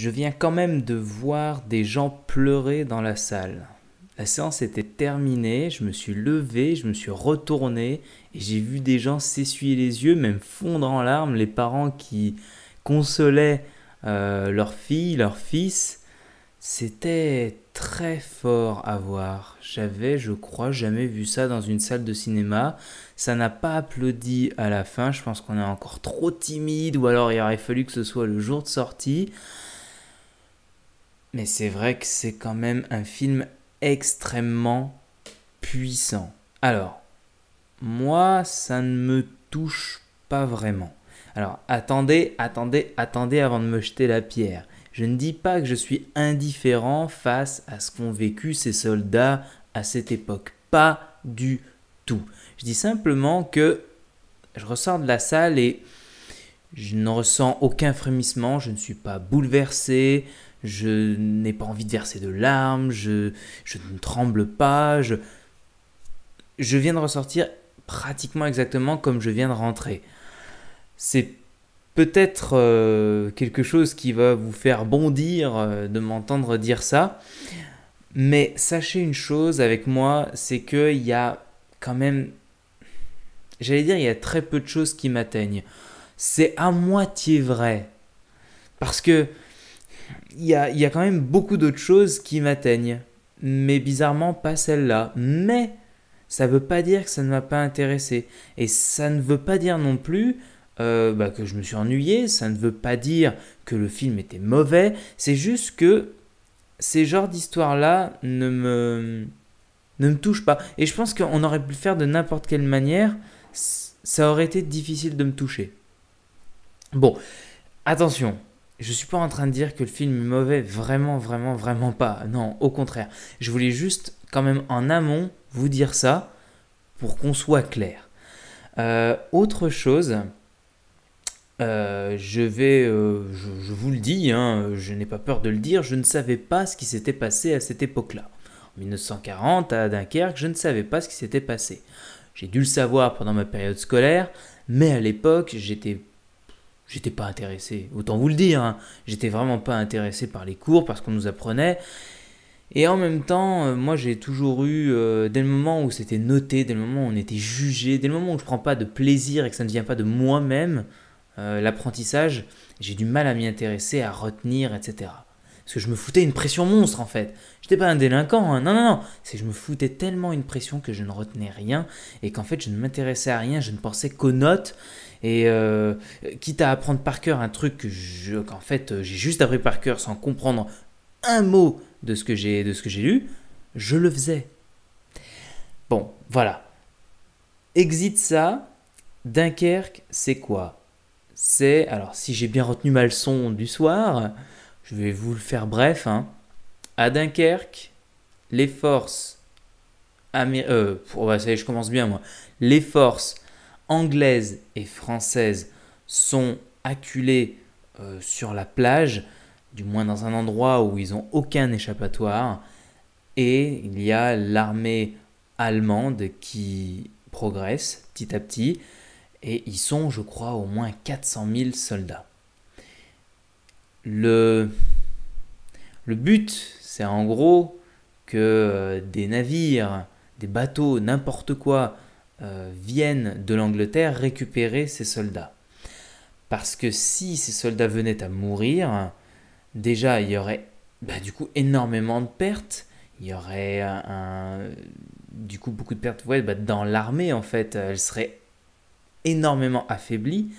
je viens quand même de voir des gens pleurer dans la salle. La séance était terminée, je me suis levé, je me suis retourné et j'ai vu des gens s'essuyer les yeux, même fondre en larmes, les parents qui consolaient euh, leur leurs filles, leurs fils. C'était très fort à voir. J'avais, je crois, jamais vu ça dans une salle de cinéma. Ça n'a pas applaudi à la fin. Je pense qu'on est encore trop timide ou alors il aurait fallu que ce soit le jour de sortie. Mais c'est vrai que c'est quand même un film extrêmement puissant. Alors, moi, ça ne me touche pas vraiment. Alors, attendez, attendez, attendez avant de me jeter la pierre. Je ne dis pas que je suis indifférent face à ce qu'ont vécu ces soldats à cette époque. Pas du tout. Je dis simplement que je ressors de la salle et je ne ressens aucun frémissement, je ne suis pas bouleversé, je n'ai pas envie de verser de larmes, je, ne tremble pas, je, viens de ressortir pratiquement exactement comme je viens de rentrer. C'est peut-être euh, quelque chose qui va vous faire bondir euh, de m'entendre dire ça, mais sachez une chose avec moi, c'est qu'il y a quand même, j'allais dire, il y a très peu de choses qui m'atteignent. C'est à moitié vrai. Parce que il y a, quand même beaucoup d'autres choses qui m'atteignent. Mais bizarrement, pas celle-là. Mais ça ne veut pas dire que ça ne m'a pas intéressé. Et ça ne veut pas dire non plus euh, bah, que je me suis ennuyé. Ça ne veut pas dire que le film était mauvais. C'est juste que ces genres d'histoires-là ne me, ne me touchent pas. Et je pense qu'on aurait pu le faire de n'importe quelle manière. Ça aurait été difficile de me toucher. Bon, attention, je suis pas en train de dire que le film est mauvais, vraiment, vraiment, vraiment pas. Non, au contraire. Je voulais juste, quand même, en amont, vous dire ça pour qu'on soit clair. Euh, autre chose, euh, je vais, euh, je, vous le dis, hein, je n'ai pas peur de le dire, je ne savais pas ce qui s'était passé à cette époque-là. En 1940, à Dunkerque, je ne savais pas ce qui s'était passé. J'ai dû le savoir pendant ma période scolaire, mais à l'époque, j'étais j'étais pas intéressé. Autant vous le dire, hein. j'étais vraiment pas intéressé par les cours, parce qu'on nous apprenait. Et en même temps, euh, moi j'ai toujours eu, euh, dès le moment où c'était noté, dès le moment où on était jugé, dès le moment où je prends pas de plaisir et que ça ne vient pas de moi-même, euh, l'apprentissage, j'ai du mal à m'y intéresser, à retenir, etc. Parce que je me foutais une pression monstre en fait. J'étais pas un délinquant, hein. non, non, non. C'est je me foutais tellement une pression que je ne retenais rien et qu'en fait je ne m'intéressais à rien, je ne pensais qu'aux notes et euh, quitte à apprendre par cœur un truc qu'en fait euh, j'ai juste appris par cœur sans comprendre un mot de ce que j'ai de ce que j'ai lu, je le faisais. Bon, voilà. Exit ça. Dunkerque, c'est quoi C'est alors si j'ai bien retenu ma leçon du soir, je vais vous le faire bref. Hein. À Dunkerque, les forces Améri euh, oh, bah, je commence bien moi. Les forces anglaises et françaises sont acculés euh, sur la plage, du moins dans un endroit où ils n'ont aucun échappatoire, et il y a l'armée allemande qui progresse petit à petit, et ils sont, je crois, au moins 400 000 soldats. Le, le but, c'est en gros que euh, des navires, des bateaux, n'importe quoi, euh, viennent de l'Angleterre récupérer ces soldats. Parce que si ces soldats venaient à mourir, déjà il y aurait bah, du coup énormément de pertes, il y aurait du coup beaucoup de pertes ouais, bah, dans l'armée en fait, elle serait énormément affaiblie,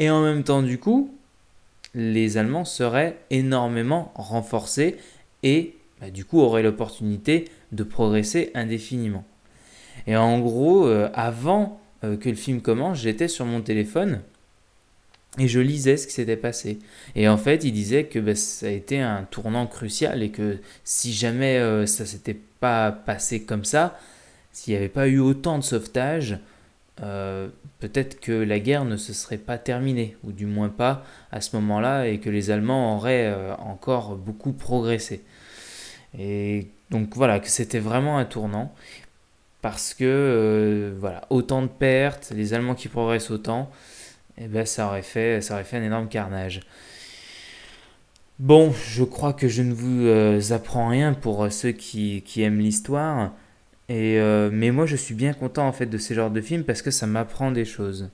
et en même temps du coup, les Allemands seraient énormément renforcés et bah, du coup auraient l'opportunité de progresser indéfiniment. Et en gros, euh, avant euh, que le film commence, j'étais sur mon téléphone et je lisais ce qui s'était passé. Et en fait, il disait que bah, ça a été un tournant crucial et que si jamais ça euh, ça s'était pas passé comme ça, s'il n'y avait pas eu autant de sauvetages, peut-être que la guerre ne se serait pas terminée, ou du moins pas à ce moment-là, et que les Allemands auraient encore beaucoup progressé. Et donc voilà, que c'était vraiment un tournant parce que euh, voilà, autant de pertes, les Allemands qui progressent autant, et eh ben ça aurait fait ça aurait fait un énorme carnage. Bon, je crois que je ne vous euh, apprends rien pour euh, ceux qui, qui aiment l'histoire, et mais moi je suis bien content en fait de ces genres de films parce que ça m'apprend des choses.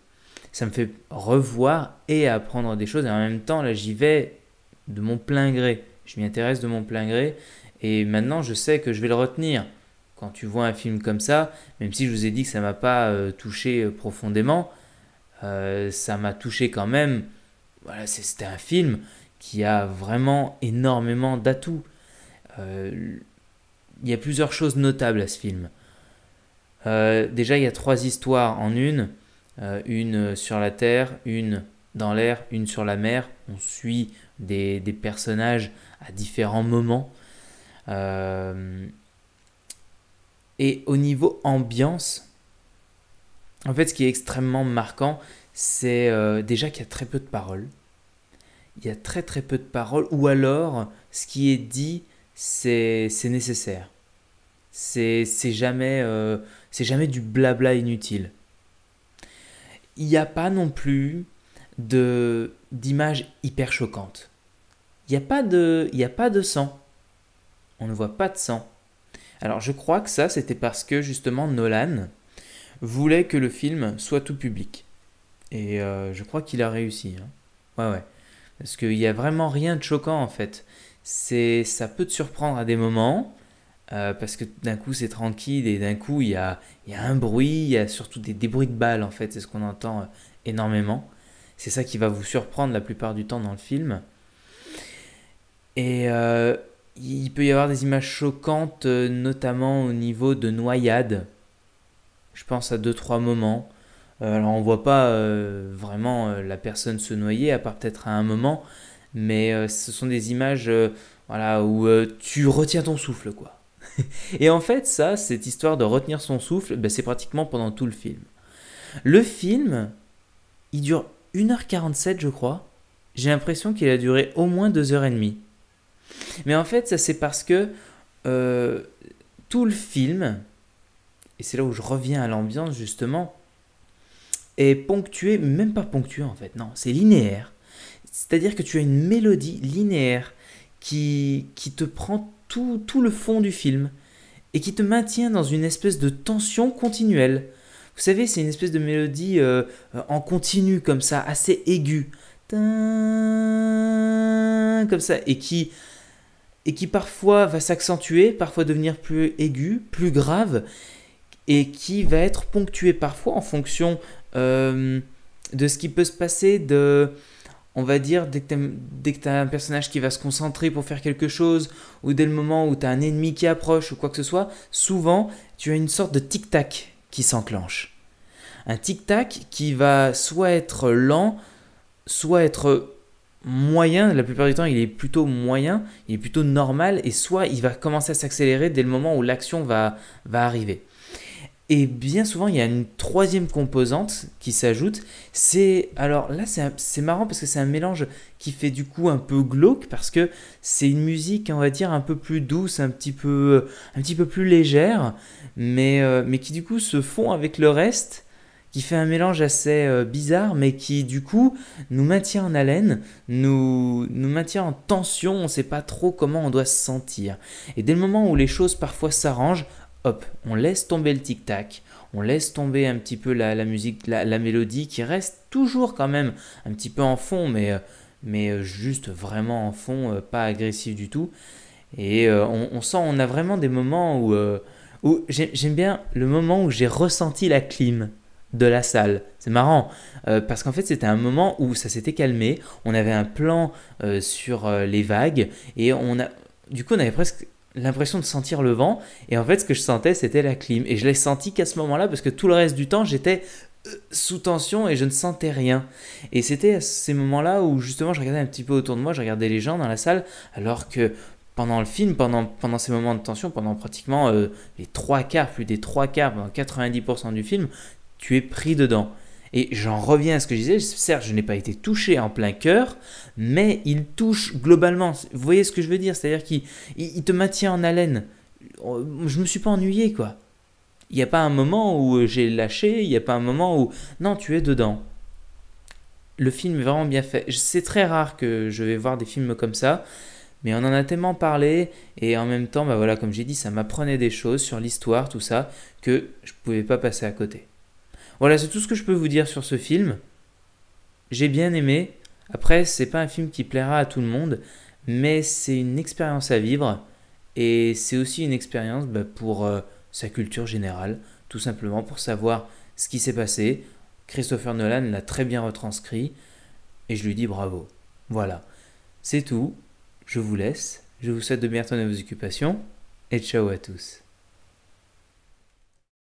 Ça me fait revoir et apprendre des choses, et en même temps là j'y vais de mon plein gré. Je m'y intéresse de mon plein gré, et maintenant je sais que je vais le retenir quand tu vois un film comme ça, même si je vous ai dit que ça ne m'a pas euh, touché euh, profondément, euh, ça m'a touché quand même. Voilà, c'était un film qui a vraiment énormément d'atouts. il y a plusieurs choses notables à ce film. déjà, il y a trois histoires en une. une sur la Terre, une dans l'air, une sur la mer. On suit des, des personnages à différents moments. Euh, et au niveau ambiance, en fait, ce qui est extrêmement marquant, c'est euh, déjà qu'il y a très peu de paroles. Il y a très très peu de paroles, ou alors ce qui est dit, c'est nécessaire. C'est jamais, euh, jamais du blabla inutile. Il n'y a pas non plus d'image hyper choquante. Il n'y a, pas de, a pas de sang. On ne voit pas de sang. Alors je crois que ça, c'était parce que justement Nolan voulait que le film soit tout public. Et euh, je crois qu'il a réussi. Hein. Ouais, ouais. Parce qu'il n'y a vraiment rien de choquant en fait. C'est, ça peut te surprendre à des moments, euh, parce que d'un coup c'est tranquille et d'un coup il y a, un bruit, il y a surtout des, des, bruits de balles en fait, c'est ce qu'on entend euh, énormément. C'est ça qui va vous surprendre la plupart du temps dans le film. Et il peut y avoir des images choquantes, euh, notamment au niveau de noyade Je pense à deux trois moments. Euh, alors on voit pas euh, vraiment la personne se noyer, à part peut-être à un moment, mais ce sont des images, voilà, où tu retiens ton souffle, quoi. Et en fait, ça, cette histoire de retenir son souffle, ben, c'est pratiquement pendant tout le film. Le film, il dure 1h47, je crois. J'ai l'impression qu'il a duré au moins 2h30. Mais en fait, ça c'est parce que euh, tout le film, et c'est là où je reviens à l'ambiance justement, est ponctué, même pas ponctué en fait, non, c'est linéaire. C'est-à-dire que tu as une mélodie linéaire qui, te prend tout, le fond du film et qui te maintient dans une espèce de tension continuelle. Vous savez, c'est une espèce de mélodie euh, euh, en continu comme ça, assez aiguë. Comme ça, et qui, et qui parfois va s'accentuer, parfois devenir plus aigu, plus grave, et qui va être ponctué parfois en fonction euh, de ce qui peut se passer, de, on va dire, dès que tu un personnage qui va se concentrer pour faire quelque chose, ou dès le moment où tu as un ennemi qui approche, ou quoi que ce soit, souvent tu as une sorte de tic-tac qui s'enclenche. Un tic-tac qui va soit être lent, soit être moyen, la plupart du temps il est plutôt moyen, il est plutôt normal, et soit il va commencer à s'accélérer dès le moment où l'action va, va arriver. Et bien souvent, il y a une troisième composante qui s'ajoute. C'est alors là, c'est marrant parce que c'est un mélange qui fait du coup un peu glauque parce que c'est une musique, on va dire, un peu plus douce, un petit peu, un petit peu plus légère, mais, euh, mais qui du coup se fond avec le reste qui fait un mélange assez euh, bizarre, mais qui du coup nous maintient en haleine, nous, nous maintient en tension, on ne sait pas trop comment on doit se sentir. Et dès le moment où les choses parfois s'arrangent, hop, on laisse tomber le tic-tac, on laisse tomber un petit peu la, musique, la, mélodie qui reste toujours quand même un petit peu en fond, mais, euh, mais euh, juste vraiment en fond, pas agressif du tout. Et on, sent, on a vraiment des moments où, où j'aime bien le moment où j'ai ressenti la clim de la salle. C'est marrant, euh, parce qu'en fait c'était un moment où ça s'était calmé, on avait un plan euh, sur euh, les vagues, et on a... du coup on avait presque l'impression de sentir le vent, et en fait ce que je sentais c'était la clim, et je l'ai senti qu'à ce moment-là, parce que tout le reste du temps j'étais sous tension et je ne sentais rien. Et c'était à ces moments-là où justement je regardais un petit peu autour de moi, je regardais les gens dans la salle, alors que pendant le film, pendant, pendant ces moments de tension, pendant pratiquement les trois quarts, plus des trois quarts, pendant 90% du film, tu es pris dedans. Et j'en reviens à ce que je disais, certes je n'ai pas été touché en plein cœur, mais il touche globalement. Vous voyez ce que je veux dire C'est-à-dire qu'il te maintient en haleine. Oh, je ne me suis pas ennuyé quoi. Il n'y a pas un moment où euh, j'ai lâché, il n'y a pas un moment où... Non, tu es dedans. Le film est vraiment bien fait. C'est très rare que je vais voir des films comme ça, mais on en a tellement parlé, et en même temps, bah voilà, comme j'ai dit, ça m'apprenait des choses sur l'histoire, tout ça, que je ne pouvais pas passer à côté. Voilà, c'est tout ce que je peux vous dire sur ce film. J'ai bien aimé. Après, c'est pas un film qui plaira à tout le monde, mais c'est une expérience à vivre et c'est aussi une expérience bah, pour euh, sa culture générale, tout simplement pour savoir ce qui s'est passé. Christopher Nolan l'a très bien retranscrit et je lui dis bravo. Voilà, c'est tout. Je vous laisse. Je vous souhaite de bien à vos occupations et ciao à tous.